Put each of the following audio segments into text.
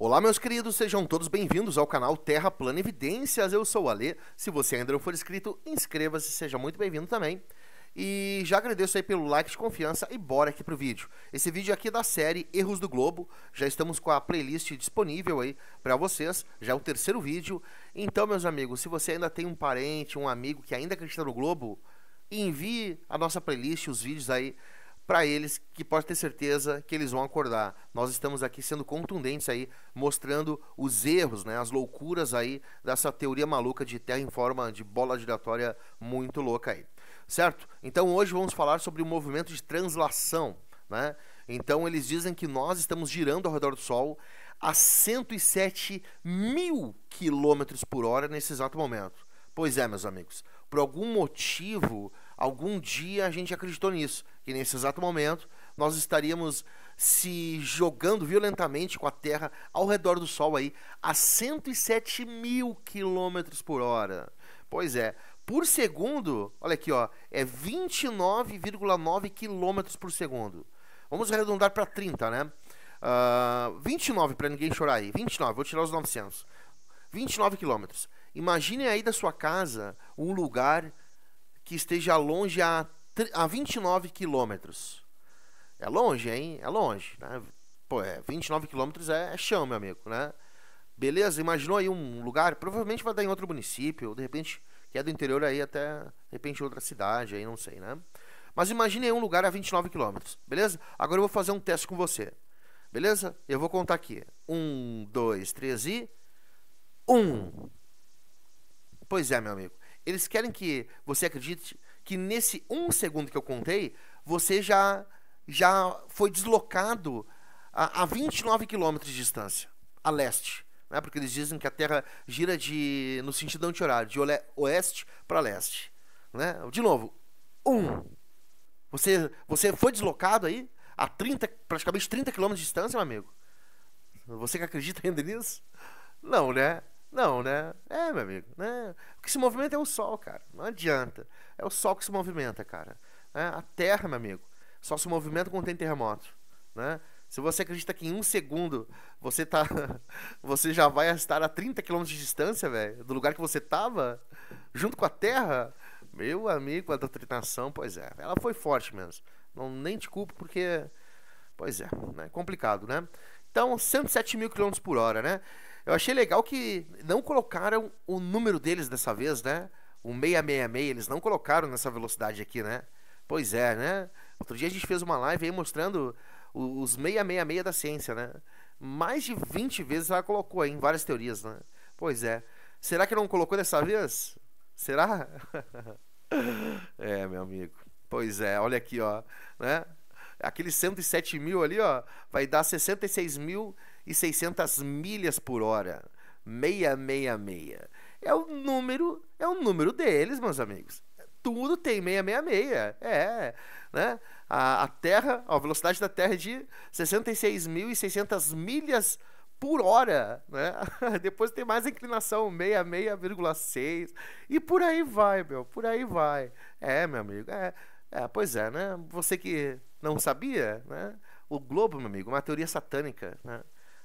Olá, meus queridos, sejam todos bem-vindos ao canal Terra Plana Evidências. Eu sou o Alê. Se você ainda não for inscrito, inscreva-se, seja muito bem-vindo também. E já agradeço aí pelo like de confiança e bora aqui pro vídeo. Esse vídeo aqui é da série Erros do Globo, já estamos com a playlist disponível aí para vocês, já é o terceiro vídeo. Então, meus amigos, se você ainda tem um parente, um amigo que ainda acredita no Globo, envie a nossa playlist, os vídeos aí para eles que pode ter certeza que eles vão acordar. Nós estamos aqui sendo contundentes aí, mostrando os erros, né, as loucuras aí dessa teoria maluca de terra em forma de bola giratória muito louca aí. Certo? Então hoje vamos falar sobre o movimento de translação, né? Então eles dizem que nós estamos girando ao redor do Sol a 107 mil quilômetros por hora nesse exato momento. Pois é, meus amigos, por algum motivo algum dia a gente acreditou nisso, que nesse exato momento nós estaríamos se jogando violentamente com a Terra ao redor do Sol aí a 107 mil quilômetros por hora. Pois é, por segundo, olha aqui, ó, é 29,9 quilômetros por segundo. Vamos arredondar para 30, né? Uh, 29 para ninguém chorar aí. 29, vou tirar os 900. 29 quilômetros. Imagine aí da sua casa um lugar que esteja longe a, a 29 quilômetros. É longe, hein? É longe, né? Pô, é, 29 quilômetros é, é chão, meu amigo, né? Beleza, imaginou aí um lugar, provavelmente vai dar em outro município, ou de repente, que é do interior aí até, de repente, outra cidade aí, não sei, né? Mas imagine aí um lugar a 29 quilômetros, beleza? Agora eu vou fazer um teste com você, beleza? Eu vou contar aqui. Um, dois, três e... Um! Pois é, meu amigo. Eles querem que você acredite que nesse um segundo que eu contei, você já, já foi deslocado a, a 29 quilômetros de distância, a leste. Né? Porque eles dizem que a Terra gira de, no sentido anti-horário, de oeste para leste. Né? De novo, um. Você, você foi deslocado aí a 30, praticamente 30 quilômetros de distância, meu amigo? Você que acredita ainda nisso? Não, né? Não, né? É, meu amigo. Né? O que se movimenta é o Sol, cara. Não adianta. É o Sol que se movimenta, cara. É, a Terra, meu amigo, só se movimenta quando tem terremoto. Né? Se você acredita que em um segundo você tá. você já vai estar a 30 km de distância, velho, do lugar que você tava, junto com a Terra, meu amigo, a doutrinação, pois é. Ela foi forte mesmo. Não, nem te culpo, porque. Pois é, né? Complicado, né? Então, 107 mil km por hora, né? Eu achei legal que não colocaram o número deles dessa vez, né? O 666, eles não colocaram nessa velocidade aqui, né? Pois é, né? Outro dia a gente fez uma live aí mostrando os 666 da ciência, né? Mais de 20 vezes ela colocou aí em várias teorias, né? Pois é. Será que não colocou dessa vez? Será? é, meu amigo. Pois é, olha aqui, ó. Né? Aqueles 107 mil ali, ó, vai dar 66 mil e 600 milhas por hora. 666. É o número, é o número deles, meus amigos. Tudo tem 666. É, né? A, a Terra, a velocidade da Terra é de 66.600 milhas por hora, né? Depois tem mais inclinação 66,6 e por aí vai, meu, por aí vai. É, meu amigo, é, é, pois é, né? Você que não sabia, né? O globo, meu amigo, é uma teoria satânica, né?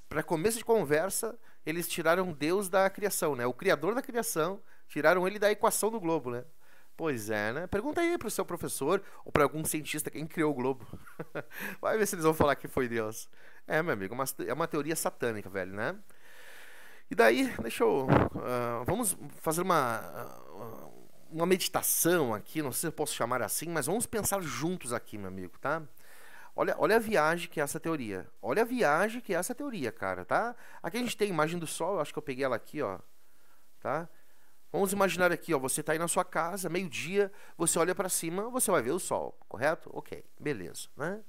para começo de conversa, eles tiraram Deus da criação, né? O criador da criação, tiraram ele da equação do globo, né? Pois é, né? Pergunta aí pro seu professor ou para algum cientista quem criou o globo. Vai ver se eles vão falar que foi Deus. É, meu amigo, é uma é teoria satânica, velho, né? E daí, deixa eu. Uh, vamos fazer uma. Uh, uma meditação aqui, não sei se eu posso chamar assim, mas vamos pensar juntos aqui, meu amigo, tá? Olha, olha a viagem que é essa teoria. Olha a viagem que é essa teoria, cara, tá? Aqui a gente tem a imagem do Sol, eu acho que eu peguei ela aqui, ó. Tá? Vamos imaginar aqui, ó, você está aí na sua casa, meio-dia, você olha para cima, você vai ver o sol, correto? Ok, beleza, né?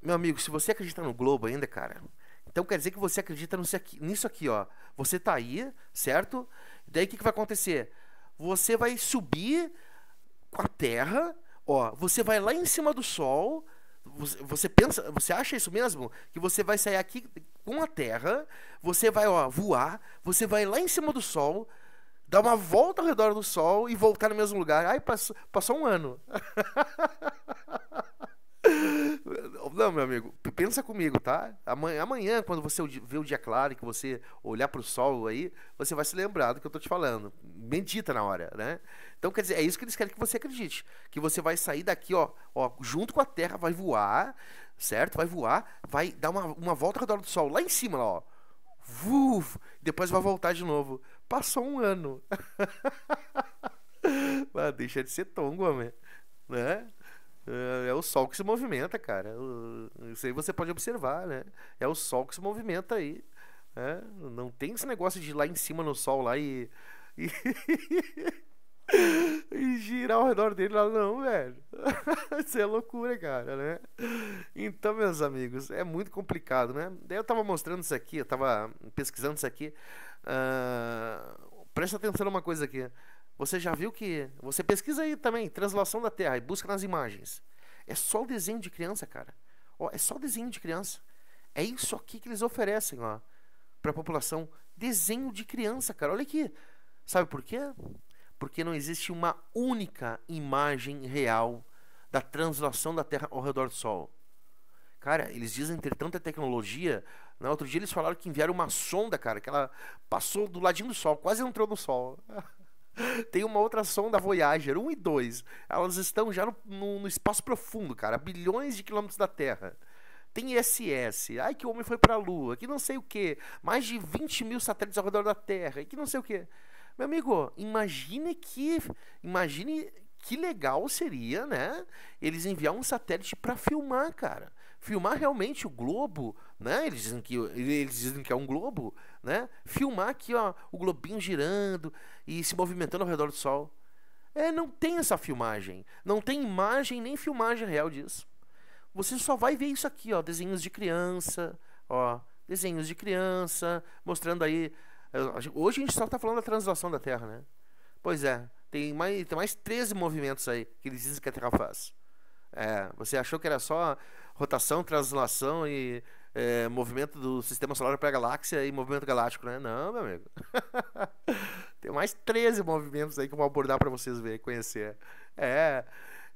Meu amigo, se você acredita no globo ainda, cara, então quer dizer que você acredita nisso aqui, ó. Você está aí, certo? Daí o que, que vai acontecer? Você vai subir com a terra, ó, você vai lá em cima do sol, você pensa, você acha isso mesmo? Que você vai sair aqui com a Terra, você vai ó, voar, você vai lá em cima do Sol, dar uma volta ao redor do Sol e voltar no mesmo lugar. Ai, passou, passou um ano. Não, meu amigo, pensa comigo, tá? Amanhã, amanhã quando você vê o dia claro, que você olhar para o sol aí, você vai se lembrar do que eu tô te falando. Medita na hora, né? Então, quer dizer, é isso que eles querem que você acredite. Que você vai sair daqui, ó, ó junto com a Terra, vai voar, certo? Vai voar, vai dar uma, uma volta ao redor do sol, lá em cima, lá, ó. Vuf, depois vai voltar de novo. Passou um ano. Mas deixa de ser tongo, homem. Né? É, é o sol que se movimenta, cara. É isso aí você pode observar, né? É o sol que se movimenta aí. Né? Não tem esse negócio de ir lá em cima no sol lá e. e, e girar ao redor dele lá, não, velho. Isso é loucura, cara, né? Então, meus amigos, é muito complicado, né? Daí eu tava mostrando isso aqui, eu tava pesquisando isso aqui. Uh... Presta atenção numa coisa aqui. Você já viu que. Você pesquisa aí também, translação da Terra, e busca nas imagens. É só o desenho de criança, cara. Ó, é só o desenho de criança. É isso aqui que eles oferecem, ó, para a população. Desenho de criança, cara. Olha aqui. Sabe por quê? Porque não existe uma única imagem real da translação da Terra ao redor do Sol. Cara, eles dizem ter tanta tecnologia. Na né? Outro dia eles falaram que enviaram uma sonda, cara, que ela passou do ladinho do Sol, quase entrou no Sol. Tem uma outra sonda Voyager 1 e 2. Elas estão já no, no, no espaço profundo, cara, bilhões de quilômetros da Terra. Tem ISS. Ai, que o homem foi para a Lua. Que não sei o que. Mais de 20 mil satélites ao redor da Terra. Que não sei o que. Meu amigo, imagine que. Imagine que legal seria, né? Eles enviar um satélite para filmar, cara. Filmar realmente o globo, né? Eles dizem que, eles dizem que é um globo né? Filmar aqui ó, o globinho girando e se movimentando ao redor do Sol. É, não tem essa filmagem. Não tem imagem nem filmagem real disso. Você só vai ver isso aqui, ó, desenhos de criança, ó, desenhos de criança, mostrando aí. É, hoje a gente só está falando da translação da Terra, né? Pois é, tem mais, tem mais 13 movimentos aí que eles dizem que a Terra faz. É, você achou que era só rotação, translação e, é, movimento do sistema solar para a galáxia e movimento galáctico, né? Não, meu amigo. Tem mais 13 movimentos aí que eu vou abordar para vocês verem, conhecer. É.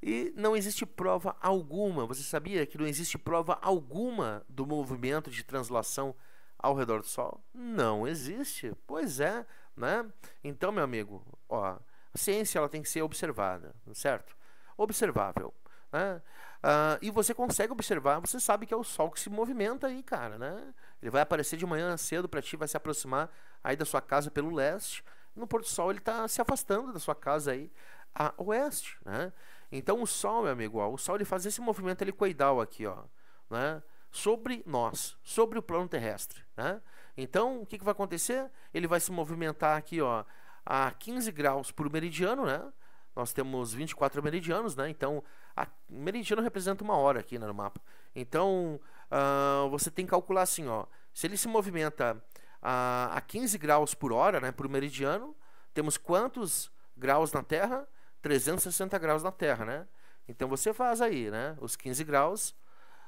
E não existe prova alguma. Você sabia que não existe prova alguma do movimento de translação ao redor do Sol? Não existe. Pois é, né? Então, meu amigo, ó, a ciência ela tem que ser observada, certo? Observável. Né? Uh, e você consegue observar, você sabe que é o sol que se movimenta aí, cara, né? Ele vai aparecer de manhã cedo para ti, vai se aproximar aí da sua casa pelo leste. No pôr do sol ele está se afastando da sua casa aí a oeste, né? Então o sol, meu amigo, ó, o sol ele faz esse movimento helicoidal aqui, ó, né? Sobre nós, sobre o plano terrestre, né? Então o que, que vai acontecer? Ele vai se movimentar aqui, ó, a 15 graus por meridiano, né? Nós temos 24 meridianos, né? Então a meridiano representa uma hora aqui né, no mapa. Então, uh, você tem que calcular assim, ó. Se ele se movimenta ah, a, a 15 graus por hora, né, por meridiano, temos quantos graus na Terra? 360 graus na Terra, né? Então você faz aí, né, os 15 graus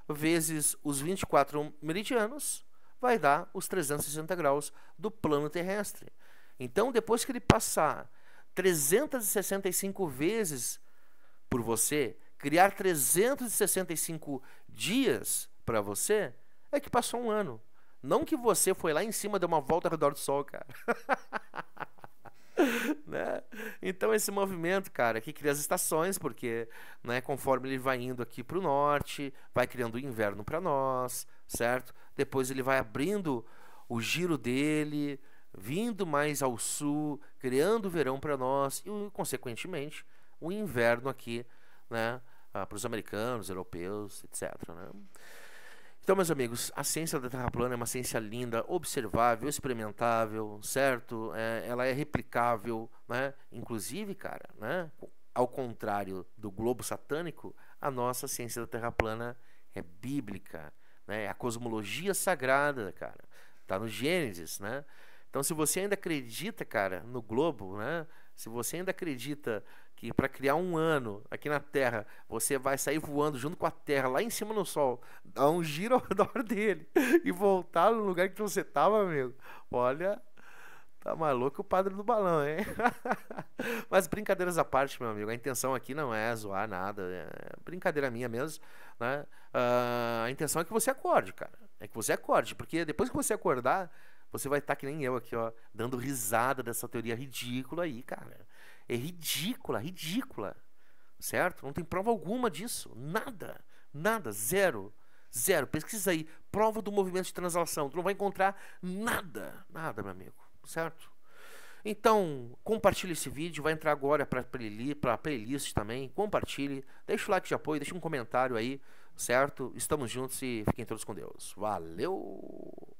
vezes os 24 meridianos, vai dar os 360 graus do plano terrestre. Então, depois que ele passar 365 vezes por você, criar 365 dias para você, é que passou um ano. Não que você foi lá em cima, deu uma volta ao redor do sol, cara. né? Então esse movimento, cara, que cria as estações, porque né, conforme ele vai indo aqui para o norte, vai criando o inverno para nós, certo? Depois ele vai abrindo o giro dele, vindo mais ao sul, criando o verão para nós e, consequentemente, o inverno aqui né, ah, para os americanos, europeus, etc. Né? Então, meus amigos, a ciência da Terra plana é uma ciência linda, observável, experimentável, certo? É, ela é replicável, né? Inclusive, cara, né? Ao contrário do globo satânico, a nossa ciência da Terra plana é bíblica, né? É a cosmologia sagrada, cara. Tá no Gênesis, né? Então, se você ainda acredita, cara, no globo, né? Se você ainda acredita que para criar um ano aqui na Terra, você vai sair voando junto com a Terra lá em cima no Sol, dar um giro ao redor dele e voltar no lugar que você estava, amigo. Olha, tá maluco o padre do balão, hein? Mas brincadeiras à parte, meu amigo. A intenção aqui não é zoar nada, é brincadeira minha mesmo, né? Uh, a intenção é que você acorde, cara. É que você acorde, porque depois que você acordar, você vai estar tá que nem eu aqui, ó, dando risada dessa teoria ridícula aí, cara. É ridícula, ridícula. Certo? Não tem prova alguma disso. Nada. Nada. Zero. Zero. Pesquisa aí. Prova do movimento de translação. Tu não vai encontrar nada. Nada, meu amigo. Certo? Então, compartilhe esse vídeo, vai entrar agora para a playlist também, compartilhe, deixa o like de apoio, deixa um comentário aí, certo? Estamos juntos e fiquem todos com Deus. Valeu!